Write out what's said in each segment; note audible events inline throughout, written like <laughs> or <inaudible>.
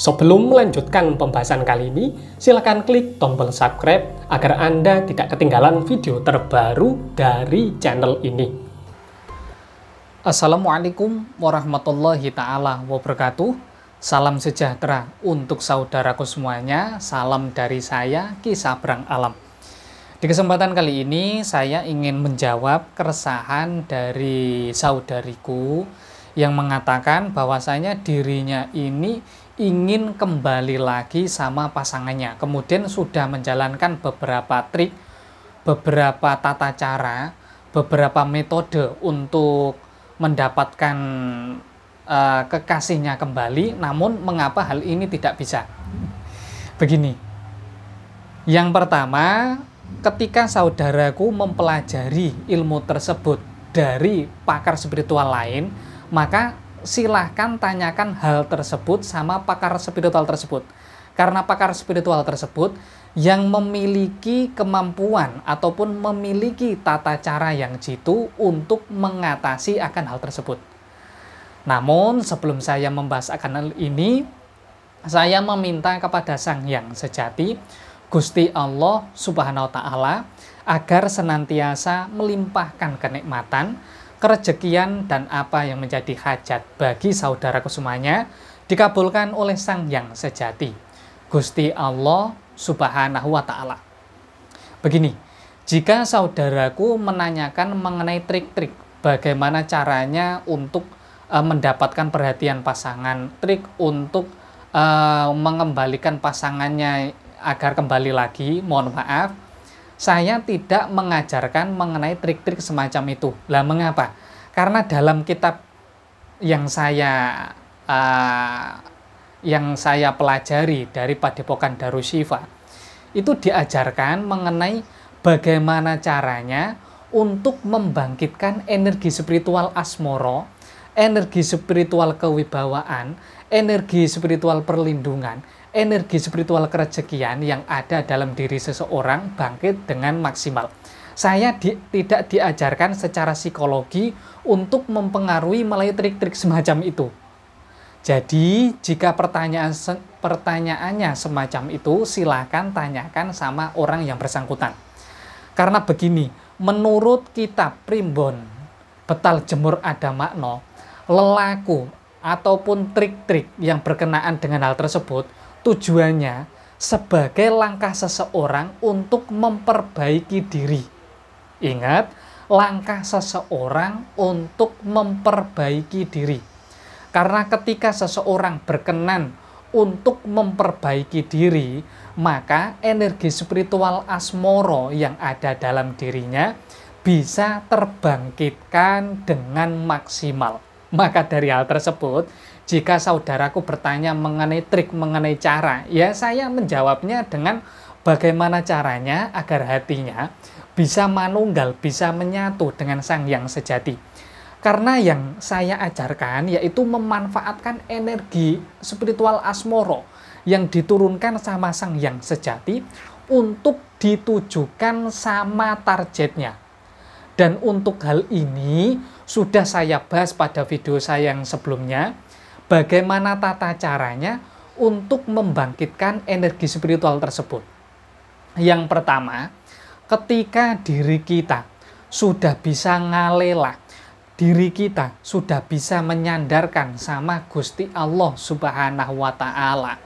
Sebelum melanjutkan pembahasan kali ini, silakan klik tombol subscribe agar Anda tidak ketinggalan video terbaru dari channel ini. Assalamualaikum warahmatullahi taala wabarakatuh. Salam sejahtera untuk saudaraku semuanya. Salam dari saya Kisah Sabrang Alam. Di kesempatan kali ini saya ingin menjawab keresahan dari saudariku yang mengatakan bahwasanya dirinya ini ingin kembali lagi sama pasangannya. Kemudian sudah menjalankan beberapa trik, beberapa tata cara, beberapa metode untuk mendapatkan uh, kekasihnya kembali. Namun mengapa hal ini tidak bisa? Begini. Yang pertama, ketika saudaraku mempelajari ilmu tersebut dari pakar spiritual lain, maka silahkan tanyakan hal tersebut sama pakar spiritual tersebut. Karena pakar spiritual tersebut yang memiliki kemampuan ataupun memiliki tata cara yang jitu untuk mengatasi akan hal tersebut. Namun sebelum saya membahas akan hal ini, saya meminta kepada Sang Yang Sejati, Gusti Allah Subhanahu wa taala agar senantiasa melimpahkan kenikmatan kerejekian dan apa yang menjadi hajat bagi saudara semuanya dikabulkan oleh Sang Yang Sejati, Gusti Allah Subhanahu wa taala. Begini, jika saudaraku menanyakan mengenai trik-trik bagaimana caranya untuk uh, mendapatkan perhatian pasangan, trik untuk uh, mengembalikan pasangannya agar kembali lagi, mohon maaf, saya tidak mengajarkan mengenai trik-trik semacam itu. Lah mengapa? Karena dalam kitab yang saya uh, yang saya pelajari dari Padepokan Darushiva itu diajarkan mengenai bagaimana caranya untuk membangkitkan energi spiritual asmoro, energi spiritual kewibawaan, energi spiritual perlindungan energi spiritual kerejekian yang ada dalam diri seseorang bangkit dengan maksimal. Saya di, tidak diajarkan secara psikologi untuk mempengaruhi melalui trik-trik semacam itu. Jadi, jika pertanyaan se pertanyaannya semacam itu, silakan tanyakan sama orang yang bersangkutan. Karena begini, menurut kitab Primbon, Betal Jemur Ada Makno, lelaku ataupun trik-trik yang berkenaan dengan hal tersebut tujuannya sebagai langkah seseorang untuk memperbaiki diri. Ingat, langkah seseorang untuk memperbaiki diri. Karena ketika seseorang berkenan untuk memperbaiki diri, maka energi spiritual asmoro yang ada dalam dirinya bisa terbangkitkan dengan maksimal. <laughs> Maka dari hal tersebut, jika saudaraku bertanya mengenai trik, mengenai cara, ya saya menjawabnya dengan bagaimana caranya agar hatinya bisa manunggal, bisa menyatu dengan Sang Yang Sejati. Karena yang saya ajarkan yaitu memanfaatkan energi spiritual asmoro yang diturunkan sama Sang Yang Sejati untuk ditujukan sama targetnya, dan untuk hal ini sudah saya bahas pada video saya yang sebelumnya bagaimana tata caranya untuk membangkitkan energi spiritual tersebut. Yang pertama, ketika diri kita sudah bisa ngalela, diri kita sudah bisa menyandarkan sama Gusti Allah Subhanahu wa taala.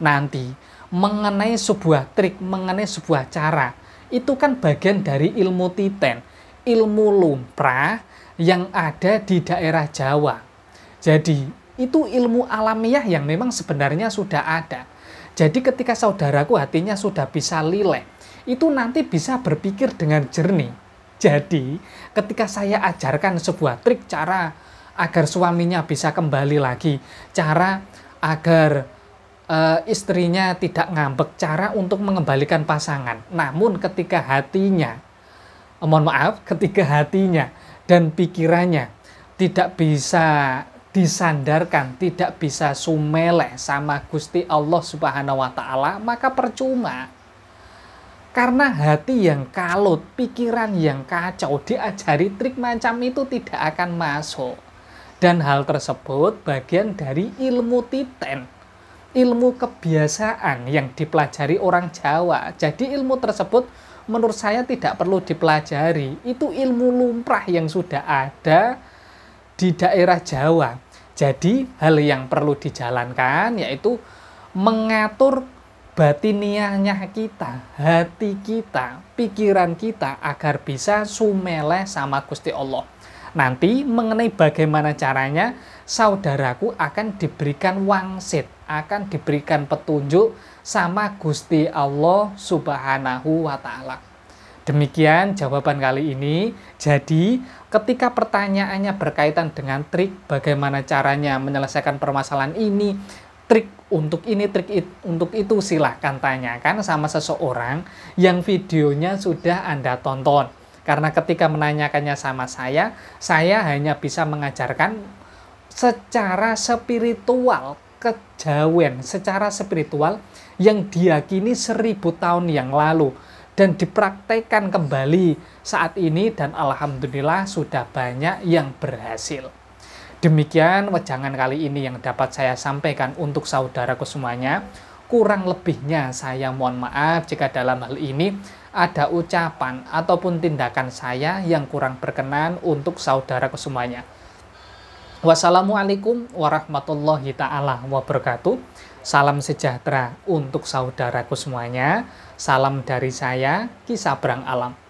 Nanti mengenai sebuah trik, mengenai sebuah cara, itu kan bagian dari ilmu titen ilmu lumrah yang ada di daerah Jawa. Jadi, itu ilmu alamiah yang memang sebenarnya sudah ada. Jadi ketika saudaraku hatinya sudah bisa lileh, itu nanti bisa berpikir dengan jernih. Jadi, ketika saya ajarkan sebuah trik cara agar suaminya bisa kembali lagi, cara agar e, istrinya tidak ngambek, cara untuk mengembalikan pasangan. Namun ketika hatinya mohon maaf, ketika hatinya dan pikirannya tidak bisa disandarkan, tidak bisa sumeleh sama Gusti Allah Subhanahu wa taala, maka percuma. Karena hati yang kalut, pikiran yang kacau, diajari trik macam itu tidak akan masuk. Dan hal tersebut bagian dari ilmu titen, ilmu kebiasaan yang dipelajari orang Jawa. Jadi ilmu tersebut menurut saya tidak perlu dipelajari. Itu ilmu lumrah yang sudah ada di daerah Jawa. Jadi hal yang perlu dijalankan yaitu mengatur batiniahnya kita, hati kita, pikiran kita agar bisa sumeleh sama Gusti Allah. Nanti mengenai bagaimana caranya, saudaraku akan diberikan wangsit akan diberikan petunjuk sama Gusti Allah Subhanahu wa taala. Demikian jawaban kali ini. Jadi, ketika pertanyaannya berkaitan dengan trik bagaimana caranya menyelesaikan permasalahan ini, trik untuk ini, trik it, untuk itu silahkan tanyakan sama seseorang yang videonya sudah Anda tonton. Karena ketika menanyakannya sama saya, saya hanya bisa mengajarkan secara spiritual kejawen secara spiritual yang diyakini seribu tahun yang lalu dan dipraktekkan kembali saat ini dan alhamdulillah sudah banyak yang berhasil. Demikian wejangan kali ini yang dapat saya sampaikan untuk saudaraku semuanya. Kurang lebihnya saya mohon maaf jika dalam hal ini ada ucapan ataupun tindakan saya yang kurang berkenan untuk saudaraku semuanya. Wassalamualaikum warahmatullahi taala wabarakatuh. Salam sejahtera untuk saudaraku semuanya. Salam dari saya, Kisabrang Alam.